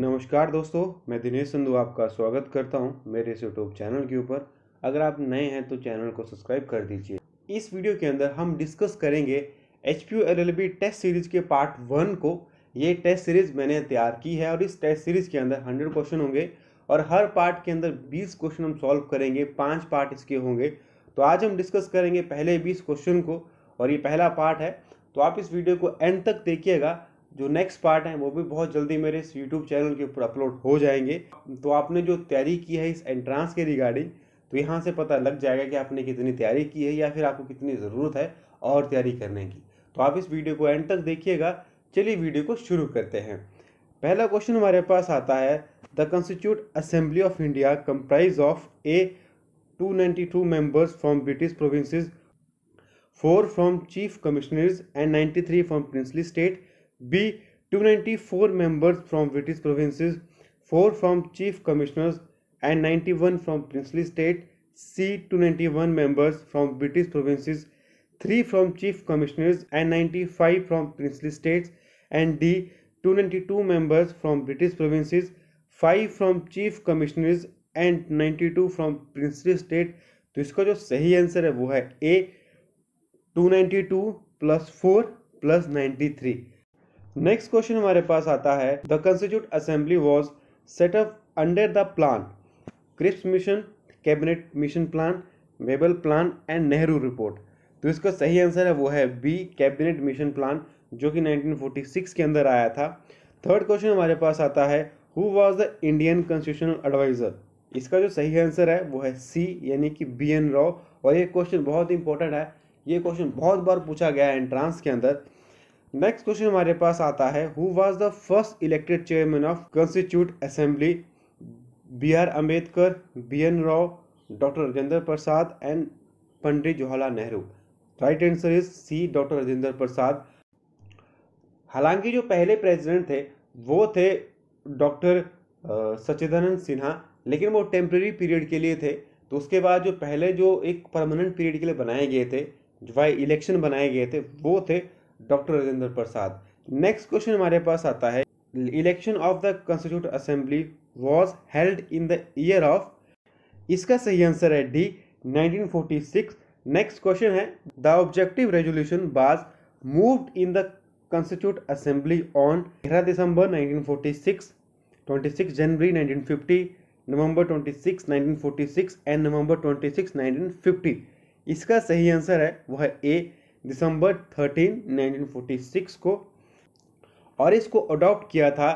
नमस्कार दोस्तों मैं दिनेश संधु आपका स्वागत करता हूं मेरे इस यूट्यूब चैनल के ऊपर अगर आप नए हैं तो चैनल को सब्सक्राइब कर दीजिए इस वीडियो के अंदर हम डिस्कस करेंगे एच पी टेस्ट सीरीज के पार्ट वन को ये टेस्ट सीरीज मैंने तैयार की है और इस टेस्ट सीरीज के अंदर हंड्रेड क्वेश्चन होंगे और हर पार्ट के अंदर बीस क्वेश्चन हम सॉल्व करेंगे पाँच पार्ट इसके होंगे तो आज हम डिस्कस करेंगे पहले बीस क्वेश्चन को और ये पहला पार्ट है तो आप इस वीडियो को एंड तक देखिएगा जो नेक्स्ट पार्ट हैं वो भी बहुत जल्दी मेरे इस यूट्यूब चैनल के ऊपर अपलोड हो जाएंगे तो आपने जो तैयारी की है इस एंट्रांस के रिगार्डिंग तो यहाँ से पता लग जाएगा कि आपने कितनी तैयारी की है या फिर आपको कितनी ज़रूरत है और तैयारी करने की तो आप इस वीडियो को एंड तक देखिएगा चलिए वीडियो को शुरू करते हैं पहला क्वेश्चन हमारे पास आता है the constituent assembly of India comprise of a 292 members British British four from chief commissioners and ninety 93 from princely state b 294 members from british provinces 4 from chief commissioners and 91 from princely state c 291 members from british provinces 3 from chief commissioners and 95 from princely states and d 292 members from british provinces 5 from chief commissioners and 92 from princely state तो इसका जो सही answer है वो है A 292 plus four plus ninety three next question हमारे पास आता है the constituent assembly was set up under the plan Cripps mission cabinet mission plan Wavell plan and Nehru report तो इसका सही आंसर है वो है बी कैबिनेट मिशन प्लान जो कि 1946 के अंदर आया था थर्ड क्वेश्चन हमारे पास आता है who was the Indian constitutional adviser इसका जो सही आंसर है वो है सी यानी कि बी एन राव और ये क्वेश्चन बहुत इंपॉर्टेंट है ये क्वेश्चन बहुत बार पूछा गया है एंट्रांस के अंदर नेक्स्ट क्वेश्चन हमारे पास आता है who was the first elected chairman of constituent assembly B R Ambedkar B N Rau doctor Rajendra Prasad and Pandit Jawaharlal Nehru right answer is C doctor Rajendra Prasad हालांकि जो पहले प्रेसिडेंट थे वो थे डॉक्टर सचिदानंद सिन्हा लेकिन वो टेम्प्रेरी पीरियड के लिए थे तो उसके बाद जो पहले जो एक परमानेंट पीरियड के लिए बनाए गए थे जो वाई इलेक्शन बनाए गए थे वो थे doctor Rajendra Prasad next question हमारे पास आता है election of the constituent assembly was held in the year of इसका सही आंसर है डी 1946 नेक्स्ट क्वेश्चन है the objective resolution was moved in the constituent assembly on तेरह दिसंबर 1946 26 जनवरी 1950 नवंबर 26 1946 एंड नवंबर 26 1950 इसका सही आंसर है वह है ए दिसंबर 13, 1946 को और इसको अडॉप्ट किया था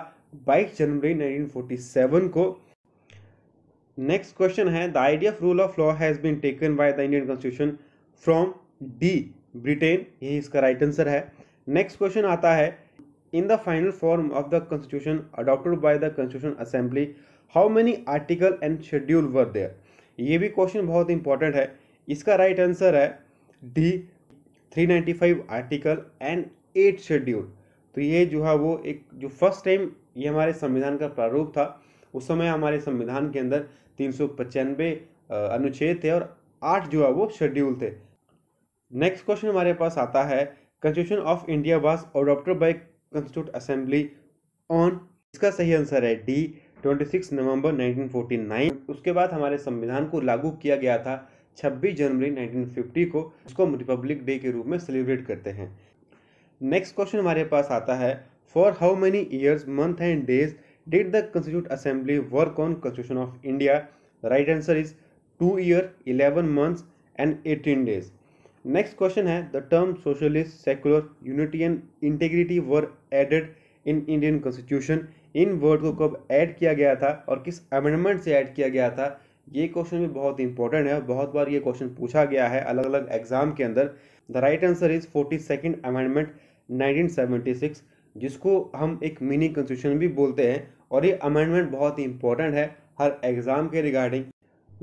22 जनवरी 1947 को नेक्स्ट क्वेश्चन है the idea of rule of law has been taken by the Indian constitution from the Britain यही इसका राइट right आंसर है नेक्स्ट क्वेश्चन आता है in the final form of the constitution adopted by the constitution assembly how many article and schedule were there ये भी question बहुत important है इसका राइट right आंसर है D 395 article and eight schedule तो ये जो है वो एक जो फर्स्ट टाइम ये हमारे संविधान का प्रारूप था उस समय हमारे संविधान के अंदर तीन अनुच्छेद थे और आठ जो है वो शेड्यूल थे नेक्स्ट क्वेश्चन हमारे पास आता है constitution of India was adopted by constituent assembly on इसका सही आंसर है डी 26 नवंबर 1949 उसके बाद हमारे संविधान को लागू किया गया था 26 जनवरी 1950 को उसको हम रिपब्लिक डे के रूप में सेलिब्रेट करते हैं नेक्स्ट क्वेश्चन हमारे पास आता है for how many years month and days did the constituent assembly work on constitution of India right answer is two year eleven months and eighteen days next question है the term socialist secular unity and integrity were added in Indian constitution in word को कब add किया गया था और किस amendment से add किया गया था ये क्वेश्चन भी बहुत इंपॉर्टेंट है बहुत बार ये क्वेश्चन पूछा गया है अलग अलग एग्जाम के अंदर the right answer is forty second amendment nineteen seventy six जिसको हम एक मिनी कॉन्स्टिट्यूशन भी बोलते हैं और ये अमेंडमेंट बहुत ही इंपॉर्टेंट है हर एग्जाम के रिगार्डिंग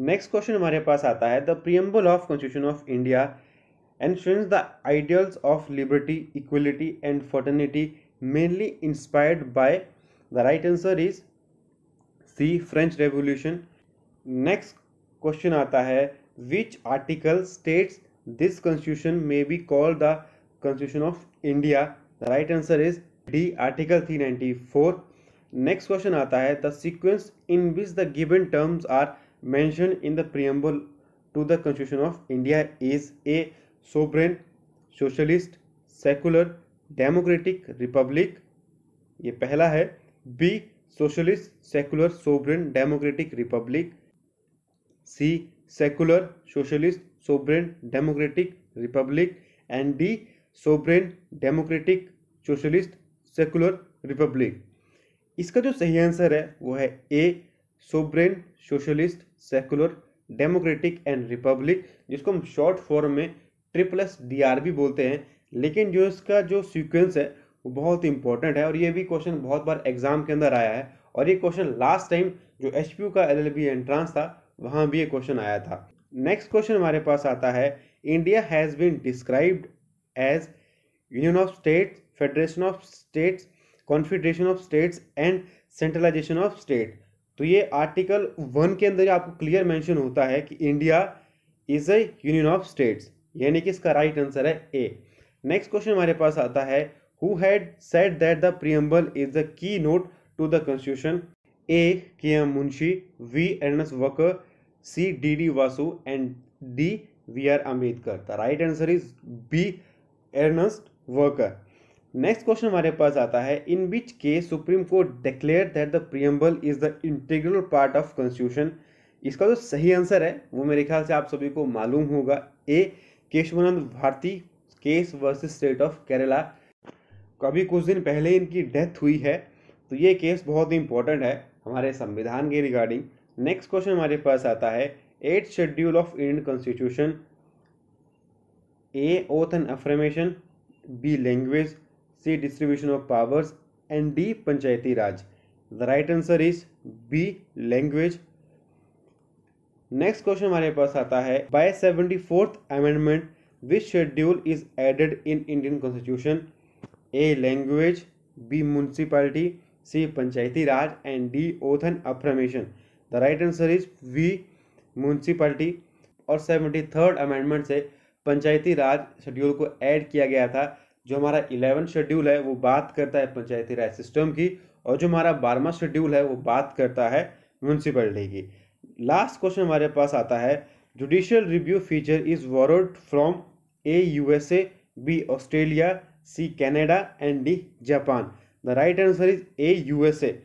नेक्स्ट क्वेश्चन हमारे पास आता है the preamble of constitution of India insurance the ideals of liberty equality and fraternity mainly inspired by the right answer is C French revolution next question आता है which article states this constitution may be called the constitution of India the right answer is D article three ninety four next question आता है the sequence in which the given terms are mention in the preamble to the constitution of India is A sovereign socialist secular democratic republic ये पहला है B socialist secular sovereign democratic republic C secular socialist sovereign democratic republic and D sovereign democratic socialist secular republic इसका जो सही answer है वो है A sovereign socialist secular democratic and republic जिसको हम शॉर्ट फॉर्म में ट्रिपल एस डी आर भी बोलते हैं लेकिन जो इसका जो सीक्वेंस है वो बहुत इंपॉर्टेंट है और ये भी क्वेश्चन बहुत बार एग्जाम के अंदर आया है और ये क्वेश्चन लास्ट टाइम जो एच का एल एल बी एंट्रांस था वहाँ भी ये क्वेश्चन आया था नेक्स्ट क्वेश्चन हमारे पास आता है India has been described as union of states federation of states confederation of states and centralisation of state तो ये आर्टिकल वन के अंदर आपको क्लियर मेंशन होता है कि India is a union of states यानी कि इसका राइट right आंसर है ए नेक्स्ट क्वेश्चन हमारे पास आता है who had said that the preamble is the key note to the constitution A K M Munshi B Ernest Barker C D D Basu and D B R Ambedkar the right answer is B Ernest Barker next question हमारे पास आता है in which case supreme court declare that the preamble is the integral part of constitution इसका जो सही answer है वो मेरे ख्याल से आप सभी को मालूम होगा A Kesavananda Bharati case versus state of Kerala कभी कुछ दिन पहले इनकी डेथ हुई है तो ये केस बहुत ही इंपॉर्टेंट है हमारे संविधान के रिगार्डिंग नेक्स्ट क्वेश्चन हमारे पास आता है eight schedule of Indian constitution A oath and affirmation B language C distribution of powers and D panchayati raj the right answer is B language next question हमारे पास आता है by seventy fourth amendment which schedule is added in Indian constitution A language B municipality C panchayati raj and D oath and affirmation the right answer is B municipality और seventy third amendment से पंचायती राज schedule को add किया गया था जो हमारा eleven schedule है वो बात करता है पंचायती राज सिस्टम की और जो हमारा बारहवा शेड्यूल है वो बात करता है म्यूनसिपलिटी की लास्ट क्वेश्चन हमारे पास आता है judicial review feature is borrowed from A USA B Australia C Canada and D Japan the right answer is A A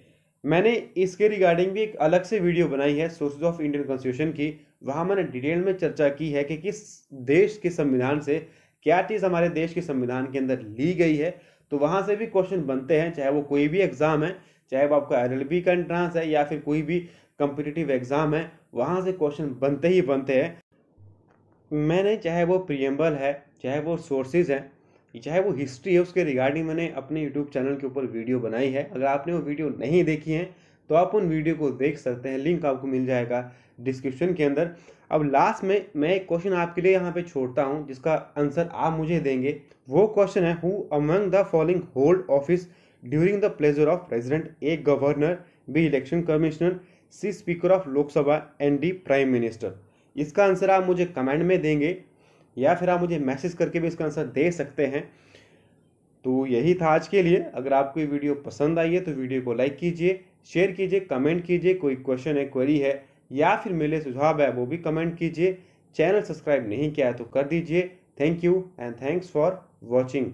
मैंने इसके रिगार्डिंग भी एक अलग से वीडियो बनाई है सोर्सेज ऑफ इंडियन कॉन्स्टिट्यूशन की वहाँ मैंने डिटेल में चर्चा की है कि किस देश के संविधान से क्या चीज़ हमारे देश के संविधान के अंदर ली गई है तो वहाँ से भी क्वेश्चन बनते हैं चाहे वो कोई भी एग्ज़ाम है चाहे वो आपका एल का एंट्रांस है या फिर कोई भी कंपिटिटिव एग्ज़ाम है वहाँ से क्वेश्चन बनते ही बनते हैं मैंने चाहे वो प्रियम्बल है चाहे वो सोर्सेज हैं चाहे वो हिस्ट्री है उसके रिगार्डिंग मैंने अपने यूट्यूब चैनल के ऊपर वीडियो बनाई है अगर आपने वो वीडियो नहीं देखी है तो आप उन वीडियो को देख सकते हैं लिंक आपको मिल जाएगा डिस्क्रिप्शन के अंदर अब लास्ट में मैं एक क्वेश्चन आपके लिए यहाँ पे छोड़ता हूँ जिसका आंसर आप मुझे देंगे वो क्वेश्चन है who among the following hold office during the pleasure of president A governor B election commissioner C speaker of Lok Sabha and D prime minister इसका आंसर आप मुझे कमेंट में देंगे या फिर आप मुझे मैसेज करके भी इसका आंसर दे सकते हैं तो यही था आज के लिए अगर आपको ये वीडियो पसंद आई है तो वीडियो को लाइक कीजिए शेयर कीजिए कमेंट कीजिए कोई क्वेश्चन है क्वेरी है या फिर मेरे सुझाव है वो भी कमेंट कीजिए चैनल सब्सक्राइब नहीं किया है तो कर दीजिए thank you and thanks for watching